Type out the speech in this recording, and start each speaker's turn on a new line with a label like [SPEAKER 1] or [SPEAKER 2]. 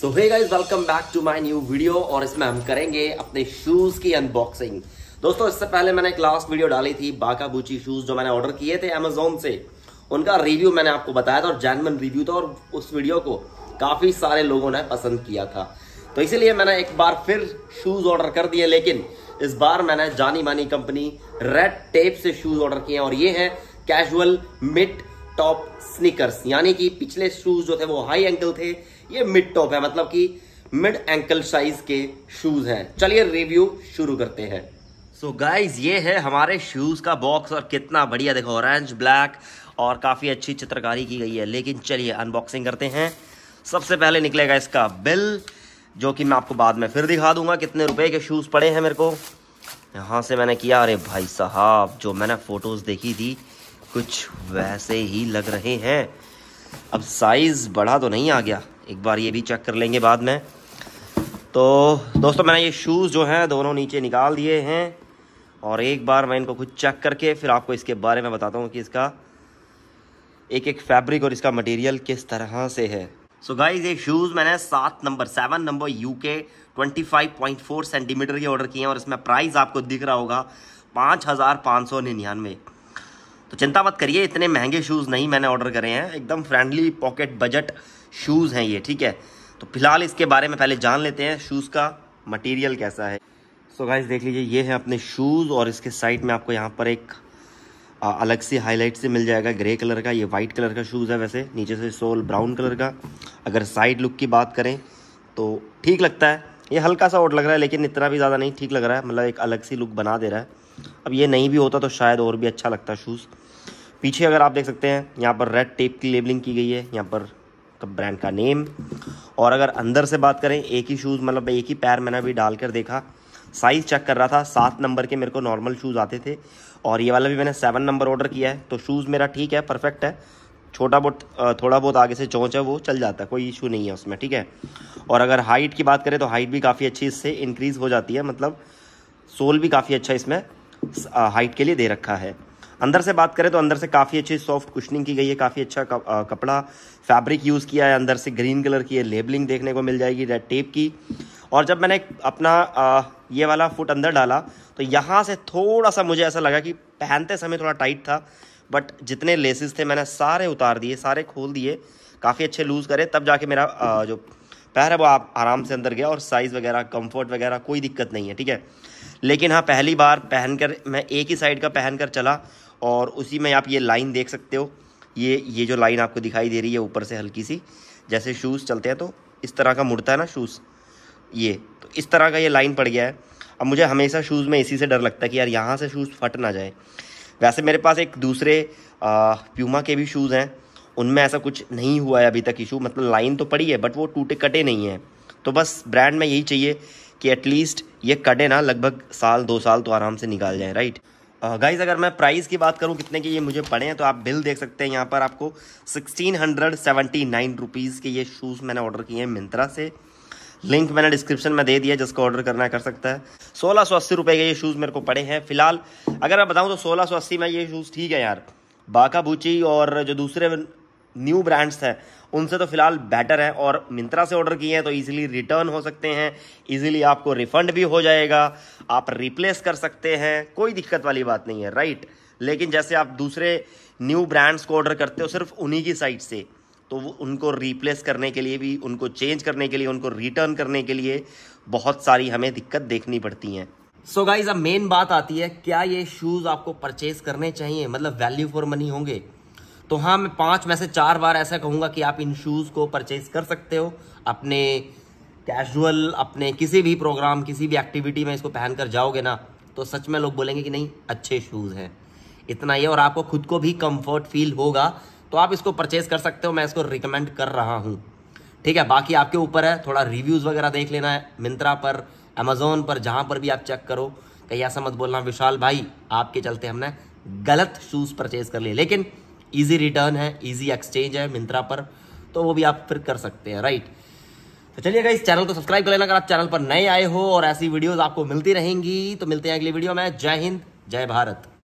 [SPEAKER 1] so hey guys welcome back to my new video और इसमें हम करेंगे अपने शूज़ की अनबॉक्सिंग दोस्तों इससे पहले मैंने एक लास्ट वीडियो डाली थी बाका बूची शूज़ जो मैंने ऑर्डर किए थे अमेजोन से उनका रिव्यू मैंने आपको बताया था और जैनमन रिव्यू था और उस वीडियो को काफ़ी सारे लोगों ने पसंद किया था तो इसीलिए मैंने एक बार फिर शूज़ ऑर्डर कर दिए लेकिन इस बार मैंने जानी मानी कंपनी रेड टेप से शूज़ ऑर्डर किए और ये है कैजुअल मिट टॉप स्निकर्स यानी कि पिछले शूज जो थे वो हाई एंकल थे ये मिड टॉप है मतलब कि मिड एंकल साइज के शूज हैं चलिए रिव्यू शुरू करते हैं सो so गाइज ये है हमारे शूज़ का बॉक्स और कितना बढ़िया देखो ऑरेंज ब्लैक और काफ़ी अच्छी चित्रकारी की गई है लेकिन चलिए अनबॉक्सिंग करते हैं सबसे पहले निकलेगा इसका बिल जो कि मैं आपको बाद में फिर दिखा दूंगा कितने रुपए के शूज़ पड़े हैं मेरे को यहाँ से मैंने किया अरे भाई साहब जो मैंने फ़ोटोज़ देखी थी कुछ वैसे ही लग रहे हैं अब साइज़ बड़ा तो नहीं आ गया एक बार ये भी चेक कर लेंगे बाद में तो दोस्तों मैंने ये शूज़ जो हैं दोनों नीचे निकाल दिए हैं और एक बार मैं इनको कुछ चेक करके फिर आपको इसके बारे में बताता हूँ कि इसका एक एक फैब्रिक और इसका मटेरियल किस तरह से है सो so गाइज ये शूज़ मैंने सात नंबर seven number UK twenty five point four centimetre के ऑर्डर किए हैं और इसमें प्राइस आपको दिख रहा होगा पाँच हज़ार पाँच सौ निन्यानवे तो चिंता मत करिए इतने महंगे शूज़ नहीं मैंने ऑर्डर करे हैं एकदम फ्रेंडली पॉकेट बजट शूज़ हैं ये ठीक है तो फिलहाल इसके बारे में पहले जान लेते हैं शूज़ का मटेरियल कैसा है सो so गाइज देख लीजिए ये है अपने शूज़ और इसके साइड में आपको यहाँ पर एक आ, अलग सी हाईलाइट से मिल जाएगा ग्रे कलर का ये वाइट कलर का शूज़ है वैसे नीचे से सोल ब्राउन कलर का अगर साइड लुक की बात करें तो ठीक लगता है ये हल्का सा वोट लग रहा है लेकिन इतना भी ज़्यादा नहीं ठीक लग रहा है मतलब एक अलग सी लुक बना दे रहा है अब ये नहीं भी होता तो शायद और भी अच्छा लगता शूज़ पीछे अगर आप देख सकते हैं यहाँ पर रेड टेप की लेबलिंग की गई है यहाँ पर तो ब्रांड का नेम और अगर अंदर से बात करें एक ही शूज़ मतलब एक ही पैर मैंने अभी डाल कर देखा साइज़ चेक कर रहा था सात नंबर के मेरे को नॉर्मल शूज़ आते थे और ये वाला भी मैंने सेवन नंबर ऑर्डर किया है तो शूज़ मेरा ठीक है परफेक्ट है छोटा बहुत थोड़ा बहुत आगे से चौंच है वो चल जाता है कोई इशू नहीं है उसमें ठीक है और अगर हाइट की बात करें तो हाइट भी काफ़ी अच्छी इससे इंक्रीज़ हो जाती है मतलब सोल भी काफ़ी अच्छा इसमें हाइट के लिए दे रखा है अंदर से बात करें तो अंदर से काफ़ी अच्छी सॉफ्ट कुशनिंग की गई है काफ़ी अच्छा कपड़ा फैब्रिक यूज़ किया है अंदर से ग्रीन कलर की है लेबलिंग देखने को मिल जाएगी रेड टेप की और जब मैंने अपना ये वाला फुट अंदर डाला तो यहाँ से थोड़ा सा मुझे ऐसा लगा कि पहनते समय थोड़ा टाइट था बट जितने लेसेस थे मैंने सारे उतार दिए सारे खोल दिए काफ़ी अच्छे लूज़ करे तब जाके मेरा जो पैर है वो आप आराम से अंदर गया और साइज़ वगैरह कंफर्ट वगैरह कोई दिक्कत नहीं है ठीक है लेकिन हाँ पहली बार पहन कर मैं एक ही साइड का पहन कर चला और उसी में आप ये लाइन देख सकते हो ये ये जो लाइन आपको दिखाई दे रही है ऊपर से हल्की सी जैसे शूज़ चलते हैं तो इस तरह का मुड़ता है ना शूज़ ये तो इस तरह का ये लाइन पड़ गया है अब मुझे हमेशा शूज़ में इसी से डर लगता है कि यार यहाँ से शूज़ फट ना जाए वैसे मेरे पास एक दूसरे प्यूमा के भी शूज़ हैं उनमें ऐसा कुछ नहीं हुआ है अभी तक इशू मतलब लाइन तो पड़ी है बट वो टूटे कटे नहीं है तो बस ब्रांड में यही चाहिए कि एटलीस्ट ये कटे ना लगभग साल दो साल तो आराम से निकाल जाए राइट गाइज अगर मैं प्राइस की बात करूं कितने के ये मुझे पड़े हैं तो आप बिल देख सकते हैं यहाँ पर आपको sixteen hundred seventy nine rupees के ये शूज़ मैंने ऑर्डर किए हैं मिंत्रा से लिंक मैंने डिस्क्रिप्शन में दे दिया जिसको ऑर्डर करना कर सकता है सोलह सौ अस्सी रुपये के ये शूज़ मेरे को पड़े हैं फिलहाल अगर मैं बताऊँ तो सोलह सौ अस्सी में ये शूज़ ठीक है यार बाका बूची और जो दूसरे न्यू ब्रांड्स हैं उनसे तो फिलहाल बेटर है और मिंत्रा से ऑर्डर किए हैं तो इजीली रिटर्न हो सकते हैं इजीली आपको रिफंड भी हो जाएगा आप रिप्लेस कर सकते हैं कोई दिक्कत वाली बात नहीं है राइट लेकिन जैसे आप दूसरे न्यू ब्रांड्स को ऑर्डर करते हो सिर्फ उन्हीं की साइट से तो उनको रिप्लेस करने के लिए भी उनको चेंज करने के लिए उनको रिटर्न करने के लिए बहुत सारी हमें दिक्कत देखनी पड़ती हैं सो गाइज अब मेन बात आती है क्या ये शूज़ आपको परचेज करने चाहिए मतलब वैल्यू फॉर मनी होंगे तो हाँ मैं पाँच में से चार बार ऐसा कहूँगा कि आप इन शूज़ को परचेज़ कर सकते हो अपने कैजुअल अपने किसी भी प्रोग्राम किसी भी एक्टिविटी में इसको पहन कर जाओगे ना तो सच में लोग बोलेंगे कि नहीं अच्छे शूज़ हैं इतना ही और आपको खुद को भी कम्फर्ट फील होगा तो आप इसको परचेज़ कर सकते हो मैं इसको रिकमेंड कर रहा हूँ ठीक है बाकी आपके ऊपर है थोड़ा रिव्यूज़ वगैरह देख लेना है मिंत्रा पर अमेज़ोन पर जहाँ पर भी आप चेक करो कहीं ऐसा मत बोलना विशाल भाई आपके चलते हमने गलत शूज़ परचेज़ कर लिए लेकिन ईजी रिटर्न है ईजी एक्सचेंज है मिंत्रा पर तो वो भी आप फिर कर सकते हैं राइट तो चलिए इस चैनल को सब्सक्राइब कर लेना अगर आप चैनल पर नए आए हो और ऐसी वीडियोस आपको मिलती रहेंगी तो मिलते हैं अगली वीडियो में जय हिंद जय भारत